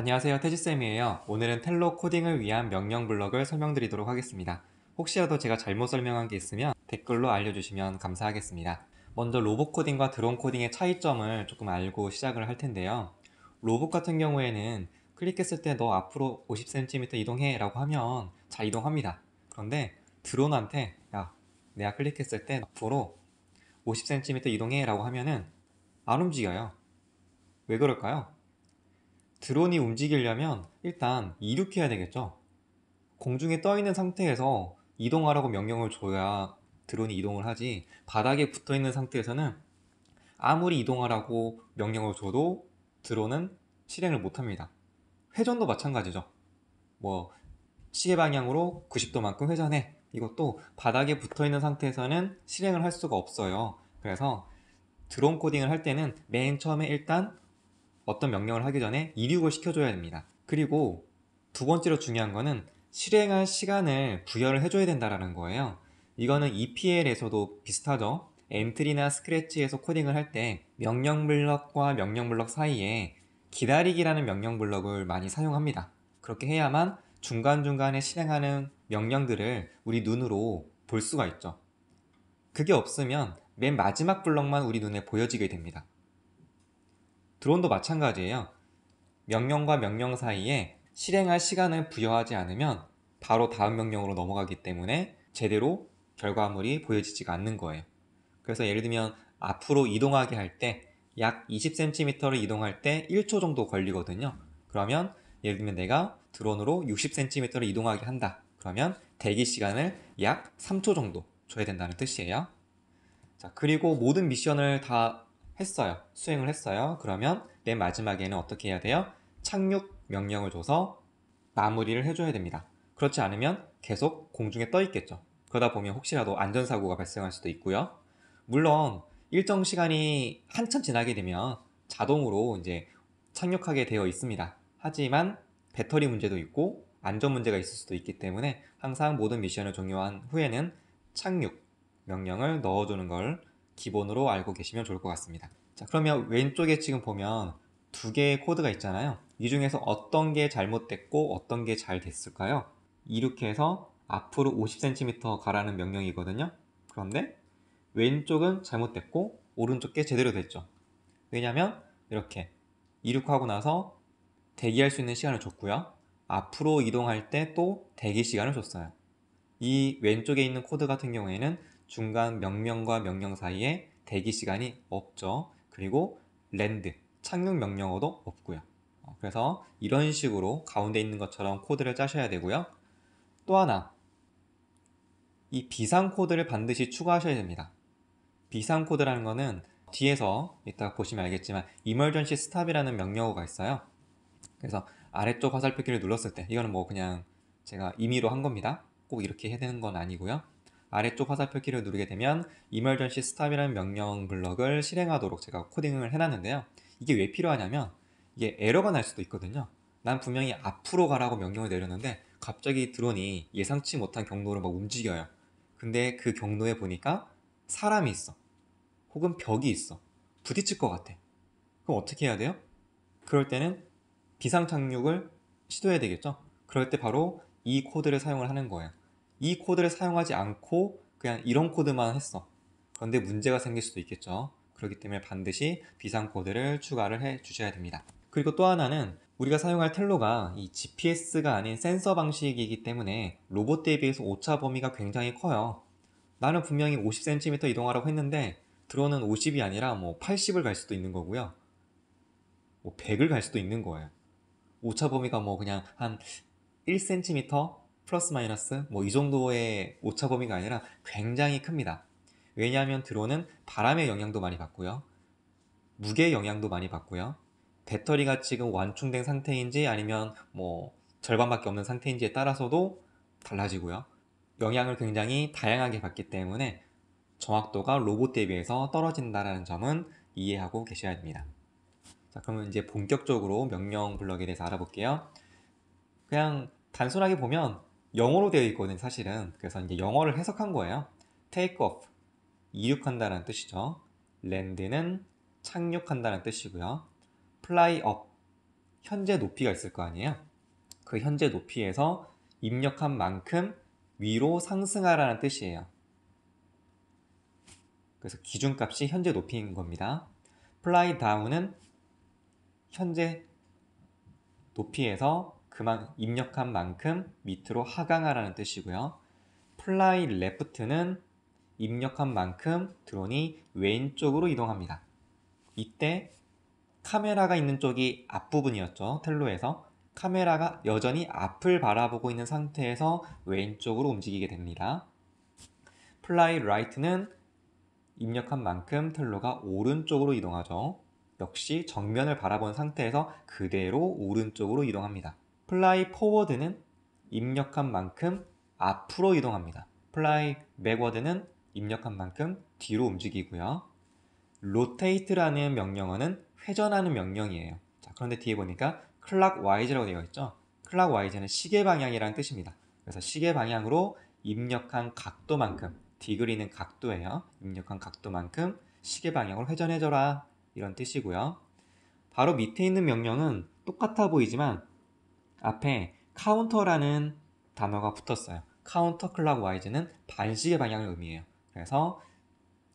안녕하세요 태지쌤이에요 오늘은 텔로 코딩을 위한 명령 블럭을 설명드리도록 하겠습니다 혹시라도 제가 잘못 설명한 게 있으면 댓글로 알려주시면 감사하겠습니다 먼저 로봇 코딩과 드론 코딩의 차이점을 조금 알고 시작을 할 텐데요 로봇 같은 경우에는 클릭했을 때 너 앞으로 50cm 이동해 라고 하면 잘 이동합니다 그런데 드론한테 야 내가 클릭했을 때 앞으로 50cm 이동해 라고 하면은 안 움직여요 왜 그럴까요? 드론이 움직이려면 일단 이륙해야 되겠죠 공중에 떠있는 상태에서 이동하라고 명령을 줘야 드론이 이동을 하지 바닥에 붙어있는 상태에서는 아무리 이동하라고 명령을 줘도 드론은 실행을 못합니다 회전도 마찬가지죠 뭐 시계 방향으로 90도만큼 회전해 이것도 바닥에 붙어있는 상태에서는 실행을 할 수가 없어요 그래서 드론 코딩을 할 때는 맨 처음에 일단 어떤 명령을 하기 전에 이륙을 시켜줘야 됩니다. 그리고 두 번째로 중요한 거는 실행할 시간을 부여를 해줘야 된다라는 거예요. 이거는 EPL에서도 비슷하죠. 엔트리나 스크래치에서 코딩을 할 때 명령 블럭과 명령 블럭 사이에 기다리기라는 명령 블럭을 많이 사용합니다. 그렇게 해야만 중간중간에 실행하는 명령들을 우리 눈으로 볼 수가 있죠. 그게 없으면 맨 마지막 블럭만 우리 눈에 보여지게 됩니다. 드론도 마찬가지예요. 명령과 명령 사이에 실행할 시간을 부여하지 않으면 바로 다음 명령으로 넘어가기 때문에 제대로 결과물이 보여지지가 않는 거예요. 그래서 예를 들면 앞으로 이동하게 할 때 약 20cm를 이동할 때 1초 정도 걸리거든요. 그러면 예를 들면 내가 드론으로 60cm를 이동하게 한다. 그러면 대기 시간을 약 3초 정도 줘야 된다는 뜻이에요. 자, 그리고 모든 미션을 다 했어요. 수행을 했어요. 그러면 맨 마지막에는 어떻게 해야 돼요? 착륙 명령을 줘서 마무리를 해줘야 됩니다. 그렇지 않으면 계속 공중에 떠 있겠죠. 그러다 보면 혹시라도 안전사고가 발생할 수도 있고요. 물론 일정 시간이 한참 지나게 되면 자동으로 이제 착륙하게 되어 있습니다. 하지만 배터리 문제도 있고 안전 문제가 있을 수도 있기 때문에 항상 모든 미션을 종료한 후에는 착륙 명령을 넣어주는 걸 기본으로 알고 계시면 좋을 것 같습니다 자 그러면 왼쪽에 지금 보면 두 개의 코드가 있잖아요 이 중에서 어떤 게 잘못됐고 어떤 게 잘 됐을까요? 이렇게 해서 앞으로 50cm 가라는 명령이거든요 그런데 왼쪽은 잘못됐고 오른쪽 게 제대로 됐죠 왜냐면 이렇게 이륙하고 나서 대기할 수 있는 시간을 줬고요 앞으로 이동할 때 또 대기 시간을 줬어요 이 왼쪽에 있는 코드 같은 경우에는 중간 명령과 명령 사이에 대기 시간이 없죠. 그리고 랜드, 착륙 명령어도 없고요. 어, 그래서 이런 식으로 가운데 있는 것처럼 코드를 짜셔야 되고요. 또 하나, 이 비상 코드를 반드시 추가하셔야 됩니다. 비상 코드라는 거는 뒤에서 이따 보시면 알겠지만 emergency stop이라는 명령어가 있어요. 그래서 아래쪽 화살표키를 눌렀을 때 이거는 뭐 그냥 제가 임의로 한 겁니다. 꼭 이렇게 해야 되는 건 아니고요. 아래쪽 화살표키를 누르게 되면 이멀전시 스탑이라는 명령 블럭을 실행하도록 제가 코딩을 해놨는데요. 이게 왜 필요하냐면 이게 에러가 날 수도 있거든요. 난 분명히 앞으로 가라고 명령을 내렸는데 갑자기 드론이 예상치 못한 경로로 막 움직여요. 근데 그 경로에 보니까 사람이 있어. 혹은 벽이 있어. 부딪힐 것 같아. 그럼 어떻게 해야 돼요? 그럴 때는 비상 착륙을 시도해야 되겠죠? 그럴 때 바로 이 코드를 사용을 하는 거예요. 이 코드를 사용하지 않고 그냥 이런 코드만 했어 그런데 문제가 생길 수도 있겠죠 그렇기 때문에 반드시 비상 코드를 추가를 해 주셔야 됩니다 그리고 또 하나는 우리가 사용할 텔로가 이 GPS가 아닌 센서 방식이기 때문에 로봇 대비해서 오차 범위가 굉장히 커요 나는 분명히 50cm 이동하라고 했는데 드론은 50이 아니라 뭐 80을 갈 수도 있는 거고요 뭐 100을 갈 수도 있는 거예요 오차 범위가 뭐 그냥 한 1cm 플러스 마이너스 뭐 이 정도의 오차 범위가 아니라 굉장히 큽니다. 왜냐하면 드론은 바람의 영향도 많이 받고요. 무게의 영향도 많이 받고요. 배터리가 지금 완충된 상태인지 아니면 뭐 절반밖에 없는 상태인지에 따라서도 달라지고요. 영향을 굉장히 다양하게 받기 때문에 정확도가 로봇 대비해서 떨어진다라는 점은 이해하고 계셔야 됩니다. 자, 그러면 이제 본격적으로 명령 블럭에 대해서 알아볼게요. 그냥 단순하게 보면 영어로 되어 있거든요 사실은 그래서 이제 영어를 해석한 거예요 take off 이륙한다는 뜻이죠 land는 착륙한다는 뜻이고요 fly up 현재 높이가 있을 거 아니에요 그 현재 높이에서 입력한 만큼 위로 상승하라는 뜻이에요 그래서 기준값이 현재 높이인 겁니다 fly down은 현재 높이에서 그만 입력한 만큼 밑으로 하강하라는 뜻이고요. 플라이 레프트는 입력한 만큼 드론이 왼쪽으로 이동합니다. 이때 카메라가 있는 쪽이 앞부분이었죠. 텔로에서 카메라가 여전히 앞을 바라보고 있는 상태에서 왼쪽으로 움직이게 됩니다. 플라이 라이트는 입력한 만큼 텔로가 오른쪽으로 이동하죠. 역시 정면을 바라본 상태에서 그대로 오른쪽으로 이동합니다. 플라이 포워드는 입력한 만큼 앞으로 이동합니다. 플라이 맥워드는 입력한 만큼 뒤로 움직이고요. 로테이트라는 명령어는 회전하는 명령이에요. 자, 그런데 뒤에 보니까 클락와이즈라고 되어 있죠. 클락와이즈는 시계 방향이라는 뜻입니다. 그래서 시계 방향으로 입력한 각도만큼 디그리는 각도예요. 입력한 각도만큼 시계 방향으로 회전해줘라 이런 뜻이고요. 바로 밑에 있는 명령은 똑같아 보이지만 앞에 카운터라는 단어가 붙었어요. 카운터 클락와이즈는 반시계 방향을 의미해요. 그래서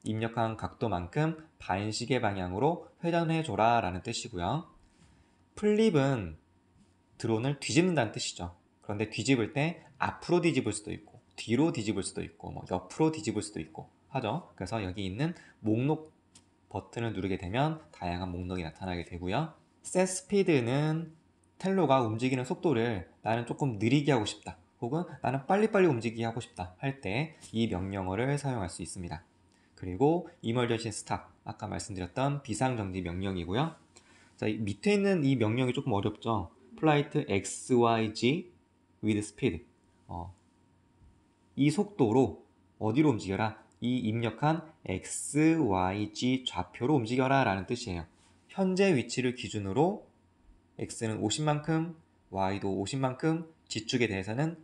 입력한 각도만큼 반시계 방향으로 회전해줘라 라는 뜻이고요. 플립은 드론을 뒤집는다는 뜻이죠. 그런데 뒤집을 때 앞으로 뒤집을 수도 있고 뒤로 뒤집을 수도 있고 뭐 옆으로 뒤집을 수도 있고 하죠. 그래서 여기 있는 목록 버튼을 누르게 되면 다양한 목록이 나타나게 되고요. 셋 스피드는 텔로가 움직이는 속도를 나는 조금 느리게 하고 싶다 혹은 나는 빨리빨리 움직이게 하고 싶다 할 때 이 명령어를 사용할 수 있습니다 그리고 이멀전신 스탑 아까 말씀드렸던 비상정지 명령이고요 자 밑에 있는 이 명령이 조금 어렵죠 플라이트 XYG with speed 어, 이 속도로 어디로 움직여라? 이 입력한 XYG 좌표로 움직여라 라는 뜻이에요 현재 위치를 기준으로 x는 50만큼, y도 50만큼, 지축에 대해서는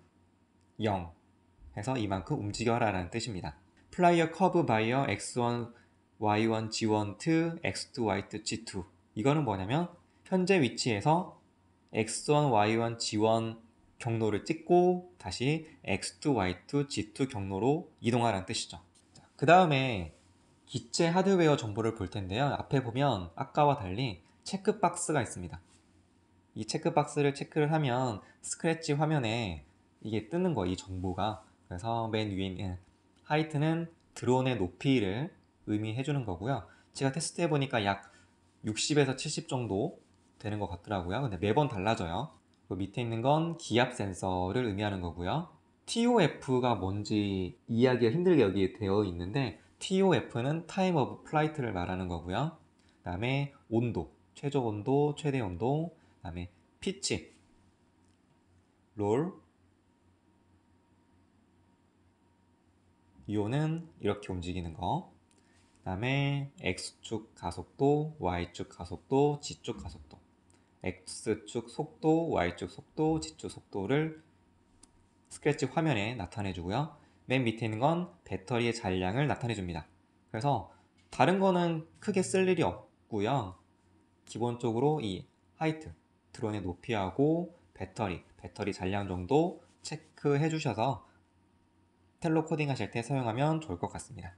0 해서 이만큼 움직여라 라는 뜻입니다. 플라이어 커브 바이어 x1, y1, g1, t, x2, y2, g2 이거는 뭐냐면 현재 위치에서 x1, y1, g1 경로를 찍고 다시 x2, y2, g2 경로로 이동하라는 뜻이죠. 그 다음에 기체 하드웨어 정보를 볼 텐데요. 앞에 보면 아까와 달리 체크박스가 있습니다. 이 체크박스를 체크를 하면 스크래치 화면에 이게 뜨는 거 이 정보가. 그래서 맨 위에 있는 하이트는 드론의 높이를 의미해 주는 거고요. 제가 테스트해 보니까 약 60에서 70 정도 되는 것 같더라고요. 근데 매번 달라져요. 그 밑에 있는 건 기압 센서를 의미하는 거고요. TOF가 뭔지 이야기가 힘들게 여기 되어 있는데 TOF는 타임 오브 플라이트를 말하는 거고요. 그 다음에 온도, 최저 온도, 최대 온도, 다음에 피치 롤 요는 이렇게 움직이는 거. 그 다음에 X축 가속도, Y축 가속도, G축 가속도. X축 속도, Y축 속도, G축 속도를 스크래치 화면에 나타내주고요. 맨 밑에 있는 건 배터리의 잔량을 나타내줍니다. 그래서 다른 거는 크게 쓸 일이 없고요. 기본적으로 이 하이트, 드론의 높이하고 배터리, 배터리 잔량 정도 체크해 주셔서 텔로 코딩 하실 때 사용하면 좋을 것 같습니다.